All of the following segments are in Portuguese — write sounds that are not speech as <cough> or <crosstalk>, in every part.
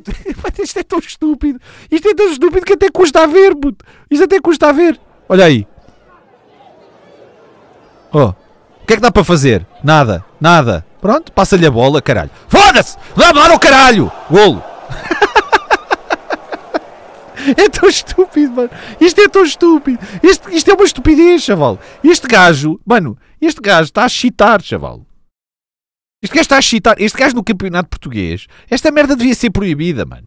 puto. <laughs> Isto é tão estúpido. Isto é tão estúpido que até custa a ver, puto. Isto até custa a ver. Olha aí. Oh. O que é que dá para fazer? Nada, nada. Pronto, passa-lhe a bola, caralho. Foda-se! Vá lá ao caralho! Golo! <laughs> é tão estúpido, mano. Isto é tão estúpido. Isto, isto é uma estupidez, chaval. Este gajo, mano, este gajo está a chitar, chaval. Este gajo está a chitar. Este gajo no campeonato português. Esta merda devia ser proibida, mano.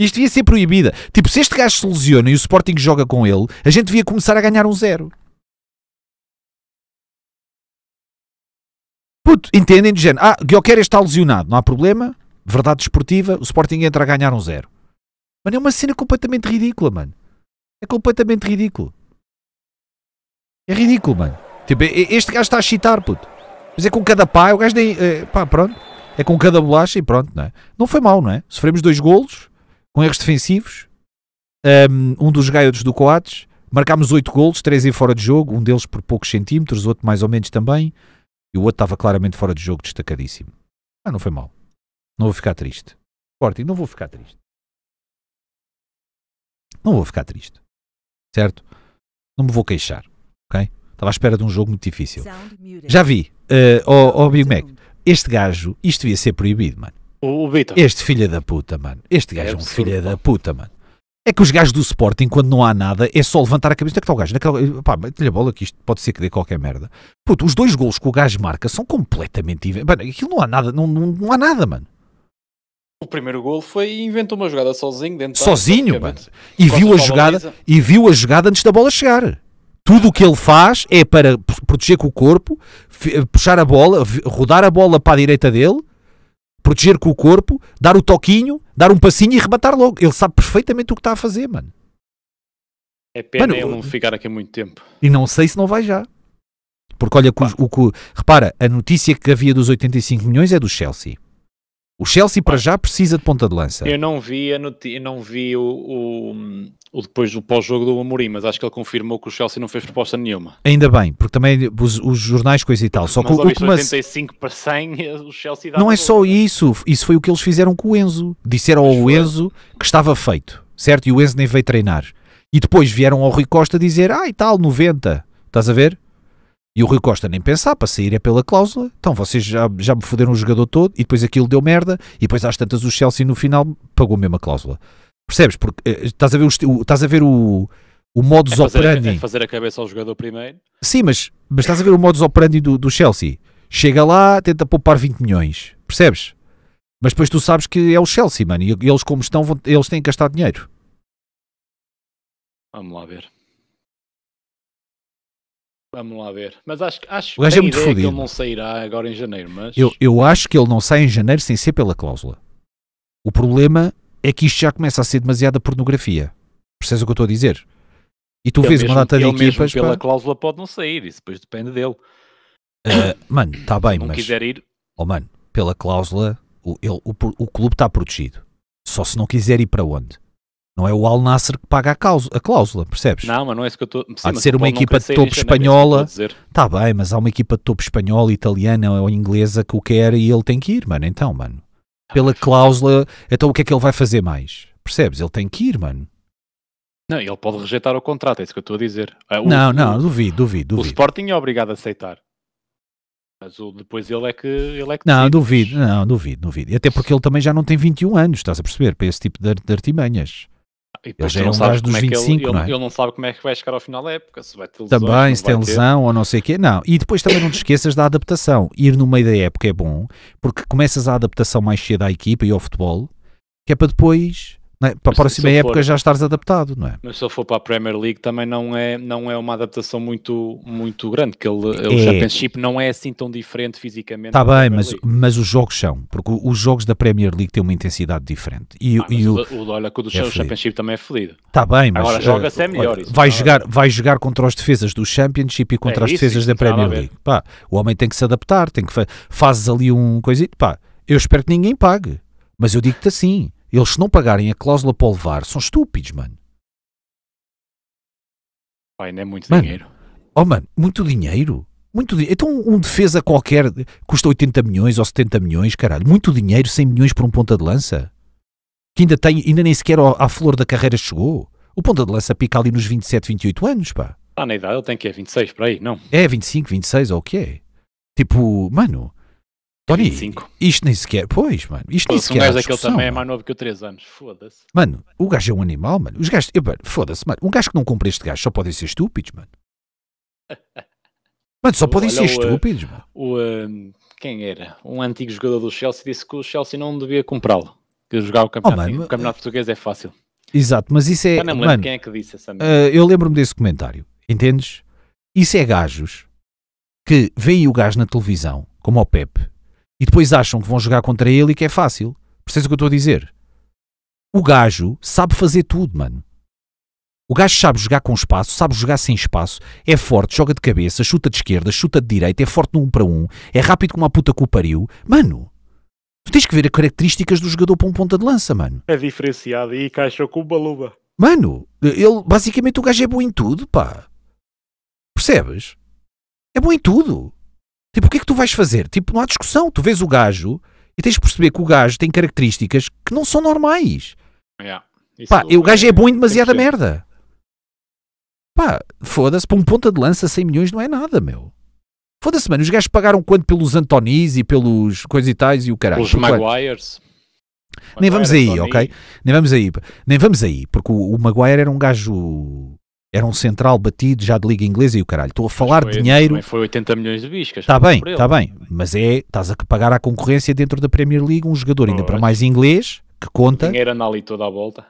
Isto devia ser proibida. Tipo, se este gajo se lesiona e o Sporting joga com ele, a gente devia começar a ganhar um zero. Puto, entendem de género. Ah, Guilherme está lesionado, não há problema. Verdade esportiva, o Sporting entra a ganhar um zero. Mano, é uma cena completamente ridícula, mano. É completamente ridículo. É ridículo, mano. Tipo, este gajo está a chitar, puto. Mas é com cada pá, o gajo nem. É, pá, pronto. É com cada bolacha e pronto, não é? Não foi mal, não é? Sofremos dois golos com erros defensivos. Ehm, um, dos gaiotos do Coates. Marcámos oito golos, três em fora de jogo, um deles por poucos centímetros, outro mais ou menos também. E o outro estava claramente fora de jogo, destacadíssimo. Ah, não foi mal. Não vou ficar triste. Sporting, não vou ficar triste. Não vou ficar triste. Certo? Não me vou queixar. Ok? Estava à espera de um jogo muito difícil. Já vi. Ó uh, oh, oh, Big Mac, este gajo, isto devia ser proibido, mano. O, o Vitor. Este filho da puta, mano. Este gajo é, é um filho da puta, mano. É que os gajos do Sporting, quando não há nada, é só levantar a cabeça. Onde é que está o gajo? Naquela... É pá, mete-lhe a bola que isto pode ser que dê qualquer merda. Puto, os dois golos que o gajo marca são completamente... Mano, aquilo não há nada, não, não, não há nada, mano. O primeiro gol foi inventou uma jogada sozinho dentro Sozinho, da área, mano. E viu a jogada, e viu a jogada antes da bola chegar. Tudo o que ele faz é para proteger com o corpo, eh, puxar a bola, rodar a bola para a direita dele, proteger com o corpo, dar o toquinho, dar um passinho e rebatar logo. Ele sabe perfeitamente o que está a fazer, mano. É pena mano, ele não ficar aqui muito tempo. E não sei se não vai já. Porque olha, o, o, repara, a notícia que havia dos 85 milhões é do Chelsea. O Chelsea para já precisa de ponta de lança. Eu não vi, a noti não vi o, o, o depois do pós-jogo do Amorim, mas acho que ele confirmou que o Chelsea não fez proposta nenhuma. Ainda bem, porque também os, os jornais coisa e tal. Só que o que mas... 85 para 100, <laughs> o Chelsea Não é só isso, isso foi o que eles fizeram com o Enzo. Disseram mas ao foi. Enzo que estava feito, certo? E o Enzo nem veio treinar. E depois vieram ao Rui Costa dizer: "Ah, e tal, 90". Estás a ver? E o Rui Costa nem pensar, para sair é pela cláusula. Então vocês já, já me fuderam o jogador todo e depois aquilo deu merda e depois às tantas o Chelsea no final pagou a mesma cláusula. Percebes? Porque eh, estás a ver o, estás a ver o, o modus é fazer, operandi. é fazer a cabeça ao jogador primeiro. Sim, mas, mas estás a ver o modus operandi do, do Chelsea. Chega lá, tenta poupar 20 milhões, percebes? Mas depois tu sabes que é o Chelsea, mano, e eles como estão, vão- eles têm que gastar dinheiro. Vamos lá ver. Vamos lá ver. Mas acho, que- acho O gajo é muito ideia que ele não sairá agora em janeiro, mas Eu, eu acho que ele não sai em janeiro sem ser pela cláusula. O problema é que isto já começa a ser demasiada pornografia. Percebes o que eu estou a dizer? E tu ele é vês mesmo, uma data de é equipas... Mesmo pela pá... cláusula pode não sair, isso depois depende dele. Uh, mano, está bem, não mas... quiser ir... Oh, mano, pela cláusula, o, ele, o, o clube está protegido. Só se não quiser ir para onde? Não é o Al Nasser que paga a, causa, a cláusula, percebes? Não, mas não é isso que eu estou... Há de ser uma equipa de topo é espanhola... Está bem, mas há uma equipa de topo espanhola, italiana ou inglesa que o quer e ele tem que ir, mano. Então, mano pela cláusula, então o que é que ele vai fazer mais? Percebes? Ele tem que ir, mano. Não, ele pode rejeitar o contrato, é isso que eu estou a dizer. Ah, o, não, não, duvido, duvido, duvido. O Sporting é obrigado a aceitar. Mas o, depois ele é que. Ele é que não, duvido, não, duvido, duvido. Até porque ele também já não tem 21 anos, estás a perceber? Para esse tipo de, de artimanhas. E ele já é um gajo dos 25, é ele, não é? Ele, ele não sabe como é que vai chegar ao final da época. Se vai ter também, se tem lesão ou não sei o quê. Não. E depois também não te esqueças da adaptação. Ir no meio da época é bom, porque começas a adaptação mais cedo à equipa e ao futebol, que é para depois né? Para a próxima época for, já estás adaptado, não é? Mas se ele for para a Premier League também não é, não é uma adaptação muito, muito grande, que ele, é. o Championship não é assim tão diferente fisicamente. Está bem, mas, mas os jogos são, porque os jogos da Premier League têm uma intensidade diferente. E, ah, e o, o, olha, que o do é Championship também é feliz. Está bem, mas agora joga-se eh, é melhor. isso, vai, é? jogar, vai jogar contra os defesas do Championship e contra é as isso, defesas isso, da Premier League. Pá, o homem tem que se adaptar, tem que fa fazes ali um coisito. Pá, eu espero que ninguém pague, mas eu digo-te assim. Eles, se não pagarem a cláusula para o levar, são estúpidos, mano. Pai, não é muito mano. dinheiro. Oh, mano, muito dinheiro. Muito dinheiro. Então, um defesa qualquer custa 80 milhões ou 70 milhões, caralho. Muito dinheiro, 100 milhões por um ponta de lança. Que ainda, tem, ainda nem sequer à flor da carreira chegou. O ponta de lança pica ali nos 27, 28 anos, pá. Está na idade, ele tem que é 26 por aí, não? É, 25, 26 ou o que é? Tipo, mano, Olha, 25. Isto nem sequer. Pois, mano. Isto nem sequer. Um gajo daquele também é mais novo que eu 3 anos. Foda-se. Mano, o gajo é um animal, mano. Os gajos. Foda-se, mano. Um gajo que não compra este gajo só podem ser estúpidos, mano. <laughs> Mano, só podem ser eh, estúpidos, mano. O, eh, quem era? Um antigo jogador do Chelsea disse que o Chelsea não devia comprá-lo. Que jogar o campeonato, oh, mano, o campeonato português é fácil. Exato, mas isso é. Eu não lembro mano, quem é que disse essa merda. Uh, eu lembro-me desse comentário. Entendes? Isso é gajos que veem o gajo na televisão, como o Pepe, e depois acham que vão jogar contra ele e que é fácil. Percebes o que eu estou a dizer? O gajo sabe fazer tudo, mano. O gajo sabe jogar com espaço, sabe jogar sem espaço, é forte, joga de cabeça, chuta de esquerda, chuta de direita, é forte no 1 um para 1, um, é rápido como a puta que o pariu. Mano, tu tens que ver as características do jogador para um ponta de lança, mano. É diferenciado e caixa com o baluba. Mano, ele, basicamente o gajo é bom em tudo, pá. Percebes? É bom em tudo. Tipo, o que é que tu vais fazer? Tipo, não há discussão. Tu vês o gajo e tens de perceber que o gajo tem características que não são normais. Yeah. Pá, é o gajo é bom em demasiada merda. Pá, foda-se, para um ponta de lança 100 milhões não é nada, meu. Foda-se, mano, os gajos pagaram quanto pelos Antonis e pelos coisas e tais e o caralho. Os Maguires. Nem vamos aí, Tony. ok? Nem vamos aí. Nem vamos aí, porque o, o Maguire era um gajo era um central batido já de liga inglesa e o caralho. Estou a falar foi, de dinheiro. Foi 80 milhões de biscas. Está bem, está bem. Mas é, estás a pagar à concorrência dentro da Premier League um jogador, ainda para mais inglês, que conta. dinheiro anda ali toda a volta.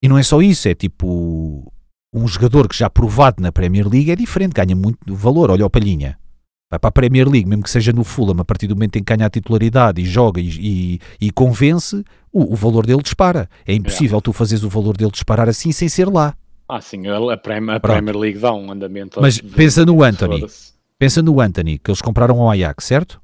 E não é só isso, é tipo. Um jogador que já provado na Premier League é diferente, ganha muito valor. Olha o Palhinha, vai para a Premier League, mesmo que seja no Fulham, a partir do momento em que ganha a titularidade e joga e, e, e convence, o, o, valor dele dispara. É impossível é. tu fazeres o valor dele disparar assim sem ser lá. Ah, sim, a, a Premier League dá um andamento. Mas de, pensa no Anthony. Pensa no Anthony, que eles compraram ao Ajax, certo?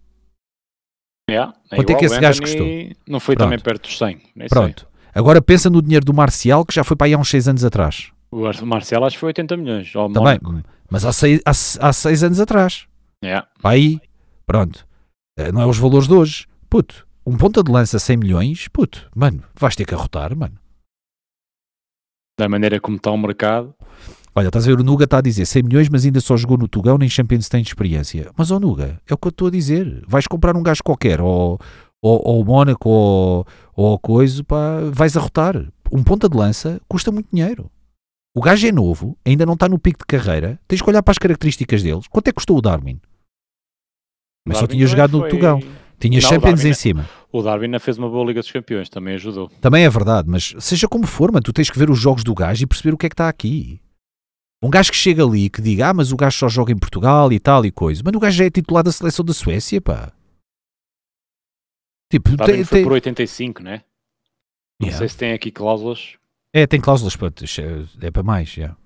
Yeah, é, é Quanto igual, é que esse gajo custou? Não foi Pronto. também perto dos 100. Pronto. Sei. Agora pensa no dinheiro do Marcial, que já foi para aí há uns 6 anos atrás. O Marcial acho que foi 80 milhões. Também, tá mas há 6 há, há seis anos atrás. Yeah. É. Para aí. Pronto. Eh, não é os valores de hoje. Puto, um ponta de lança 100 milhões, puto, mano, vais ter que arrotar, mano da maneira como está o mercado. Olha, estás a ver, o Nuga está a dizer 100 milhões, mas ainda só jogou no Tugão, nem Champions tem experiência. Mas, ó Nuga, é o que eu estou a dizer. Vais comprar um gajo qualquer, ou, ou, ou Mónaco, ou, ou coisa, pá, vais arrotar. Um ponta de lança custa muito dinheiro. O gajo é novo, ainda não está no pico de carreira, tens que olhar para as características deles. Quanto é que custou o Darwin? Mas Darwin só tinha jogado foi... no Tugão. Tinha não, Champions Darwin... em é cima. O Darwin fez uma boa Liga dos Campeões, também ajudou. Também é verdade, mas seja como for, mas tu tens que ver os jogos do gajo e perceber o que é que está aqui. Um gajo que chega ali e que diga, ah, mas o gajo só joga em Portugal e tal e coisa. Mas o gajo já é titular da seleção da Suécia, pá. Tipo, tá tem, foi tem... por 85, né? Não yeah. sei se tem aqui cláusulas. É, tem cláusulas para é, é para mais, yeah.